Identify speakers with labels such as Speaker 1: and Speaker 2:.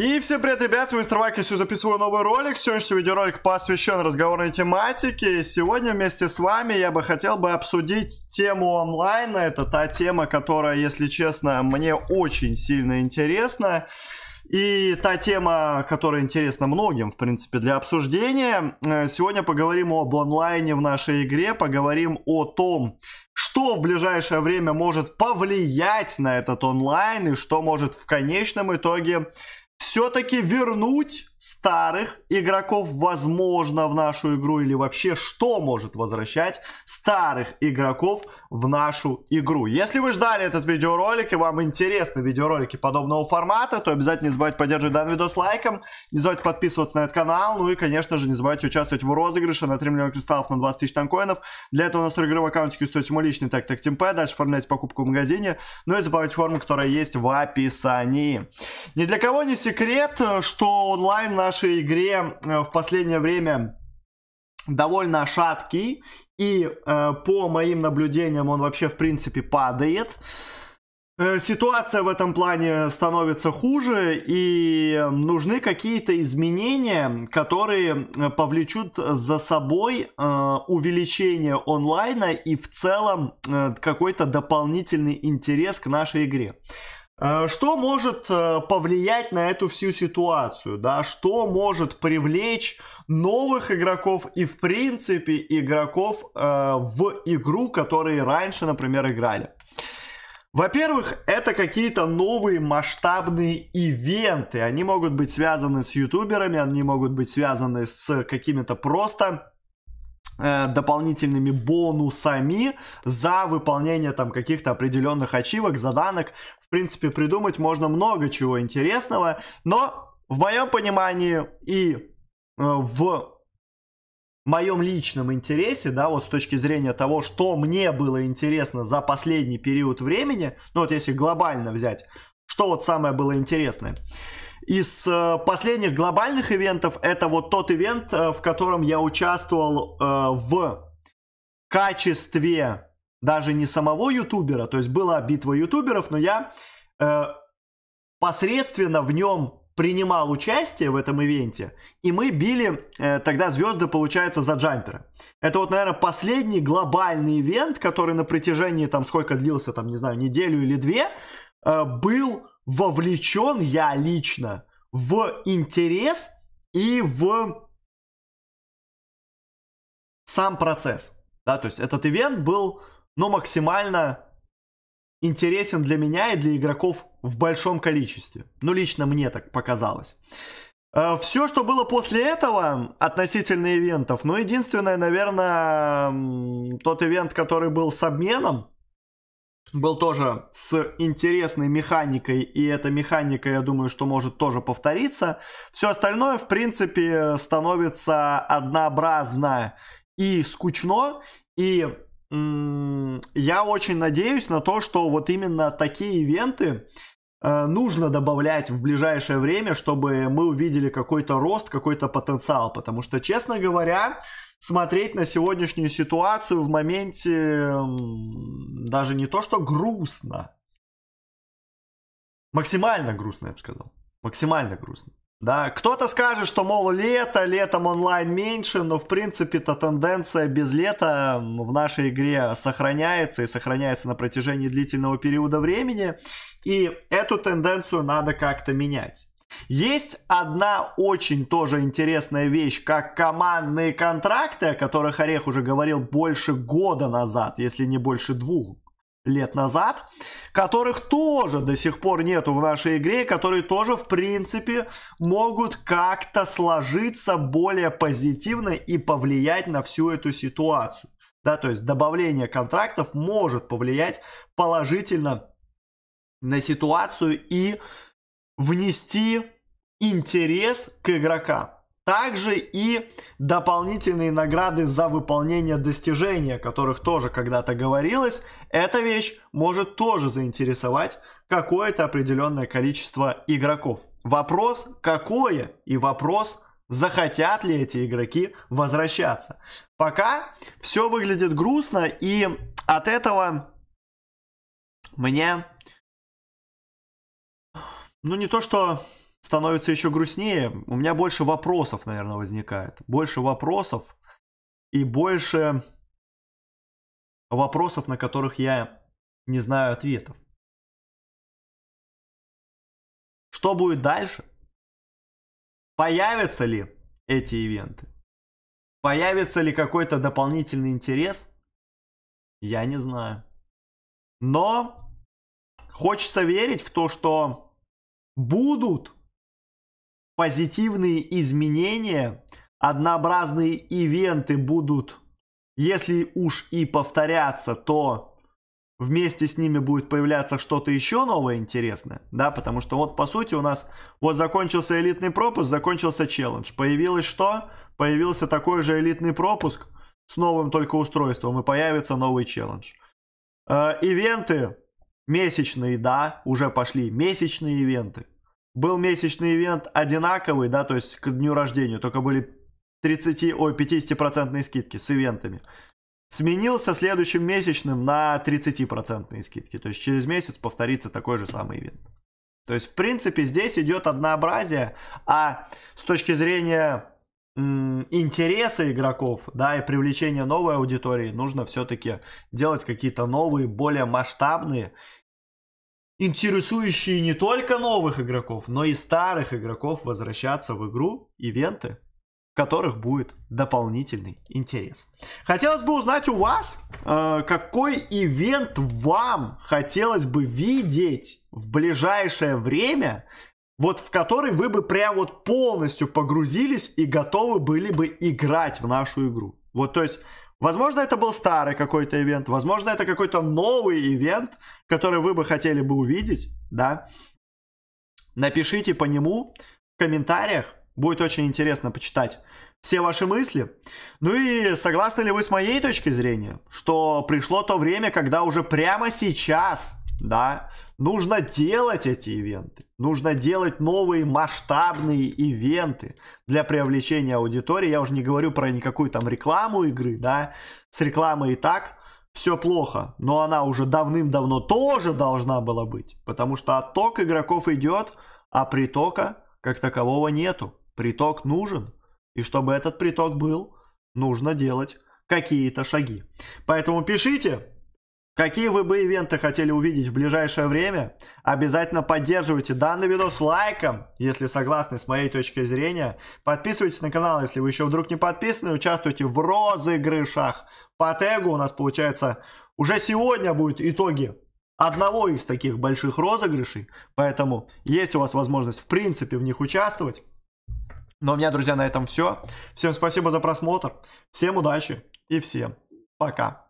Speaker 1: И всем привет, ребят, с вами Мистер Вайк, я сегодня записываю новый ролик. Сегодняшний видеоролик посвящен разговорной тематике. И сегодня вместе с вами я бы хотел бы обсудить тему онлайна. Это та тема, которая, если честно, мне очень сильно интересна. И та тема, которая интересна многим, в принципе, для обсуждения. Э, сегодня поговорим об онлайне в нашей игре, поговорим о том, что в ближайшее время может повлиять на этот онлайн и что может в конечном итоге все-таки вернуть старых игроков возможно в нашу игру или вообще что может возвращать старых игроков в нашу игру. Если вы ждали этот видеоролик и вам интересны видеоролики подобного формата, то обязательно не забывайте поддерживать данный видос лайком, не забывайте подписываться на этот канал, ну и конечно же не забывайте участвовать в розыгрыше на 3 миллиона кристаллов на 20 тысяч танкоинов. Для этого у нас игры в аккаунтике стоит мой личный так так темпе, дальше оформляйте покупку в магазине, ну и заполняйте форму, которая есть в описании. Ни для кого не секрет, э, что онлайн в нашей игре э, в последнее время довольно шаткий, и э, по моим наблюдениям он вообще в принципе падает. ситуация в этом плане становится хуже, и нужны какие-то изменения, которые повлечут за собой э, увеличение онлайна и в целом э, какой-то дополнительный интерес к нашей игре. Э, что может э, повлиять на эту всю ситуацию, да, что может привлечь новых игроков и, в принципе, игроков э, в игру, которые раньше, например, играли. Во-первых, это какие-то новые масштабные ивенты. Они могут быть связаны с ютуберами, они могут быть связаны с какими-то просто дополнительными бонусами за выполнение там каких-то определенных ачивок, заданок, в принципе, придумать можно много чего интересного, но в моем понимании и э, в моем личном интересе, да, вот с точки зрения того, что мне было интересно за последний период времени, ну вот если глобально взять, что вот самое было интересное. Из э, последних глобальных ивентов это вот тот ивент, э, в котором я участвовал в качестве даже не самого ютубера, то есть была битва ютуберов, но я э, посредственно в нем принимал участие в этом ивенте, и мы били э, тогда звезды, получается, за джамперы. Это вот, наверное, последний глобальный ивент, который на протяжении, там, сколько длился, там, не знаю, неделю или две, э, был вовлечен я лично в интерес и в сам процесс. Да, то есть этот ивент был но максимально интересен для меня и для игроков в большом количестве. Ну, лично мне так показалось. Э, Все, что было после этого относительно ивентов, ну, единственное, наверное, тот ивент, который был с обменом, был тоже с интересной механикой, и эта механика, я думаю, что может тоже повториться. Все остальное, в принципе, становится однообразно и скучно, и я очень надеюсь на то, что вот именно такие ивенты э, нужно добавлять в ближайшее время, чтобы мы увидели какой-то рост, какой-то потенциал. Потому что, честно говоря, смотреть на сегодняшнюю ситуацию в моменте даже не то, что грустно. Максимально грустно, я бы сказал. Максимально грустно. Да, кто-то скажет, что, мол, лето, летом онлайн меньше, но, в принципе-то, тенденция без лета в нашей игре сохраняется и сохраняется на протяжении длительного периода времени, и эту тенденцию надо как-то менять. Есть одна очень тоже интересная вещь, как командные контракты, о которых Орех уже говорил больше года назад, если не больше двух лет назад, которых тоже до сих пор нету в нашей игре, которые тоже, в принципе, могут как-то сложиться более позитивно и повлиять на всю эту ситуацию. Да, то есть добавление контрактов может повлиять положительно на ситуацию и внести интерес к игрокам. Также и дополнительные награды за выполнение достижения, о которых тоже когда-то говорилось. Эта вещь может тоже заинтересовать какое-то определенное количество игроков. Вопрос какое и вопрос захотят ли эти игроки возвращаться. Пока все выглядит грустно и от этого мне... Ну не то, что становится еще грустнее, у меня больше вопросов, наверное, возникает. Больше вопросов и больше вопросов, на которых я не знаю ответов. Что будет дальше? Появятся ли эти ивенты? Появится ли какой-то дополнительный интерес? Я не знаю. Но хочется верить в то, что будут позитивные изменения, однообразные ивенты будут, если уж и повторяться, то вместе с ними будет появляться что-то еще новое интересное, да, потому что вот по сути у нас вот закончился элитный пропуск, закончился челлендж, появилось что? Появился такой же элитный пропуск с новым только устройством и появится новый челлендж. Э, ивенты месячные, да, уже пошли месячные ивенты был месячный ивент одинаковый, да, то есть к дню рождения, только были 30, ой, 50% скидки с ивентами. Сменился следующим месячным на 30% скидки. То есть через месяц повторится такой же самый ивент. То есть, в принципе, здесь идет однообразие, а с точки зрения интереса игроков, да, и привлечения новой аудитории нужно все-таки делать какие-то новые, более масштабные интересующие не только новых игроков, но и старых игроков возвращаться в игру, ивенты, в которых будет дополнительный интерес. Хотелось бы узнать у вас, э, какой ивент вам хотелось бы видеть в ближайшее время, вот в который вы бы прям вот полностью погрузились и готовы были бы играть в нашу игру. Вот, то есть, Возможно, это был старый какой-то ивент, возможно, это какой-то новый ивент, который вы бы хотели бы увидеть, да. Напишите по нему в комментариях, будет очень интересно почитать все ваши мысли. Ну и согласны ли вы с моей точкой зрения, что пришло то время, когда уже прямо сейчас да, нужно делать эти ивенты, нужно делать новые масштабные ивенты для привлечения аудитории, я уже не говорю про никакую там рекламу игры, да, с рекламой и так все плохо, но она уже давным-давно тоже должна была быть, потому что отток игроков идет, а притока как такового нету, приток нужен, и чтобы этот приток был, нужно делать какие-то шаги. Поэтому пишите, Какие вы бы ивенты хотели увидеть в ближайшее время? Обязательно поддерживайте данный видос лайком, если согласны с моей точкой зрения. Подписывайтесь на канал, если вы еще вдруг не подписаны. Участвуйте в розыгрышах. По тегу у нас получается уже сегодня будут итоги одного из таких больших розыгрышей. Поэтому есть у вас возможность в принципе в них участвовать. Но у меня, друзья, на этом все. Всем спасибо за просмотр. Всем удачи и всем пока.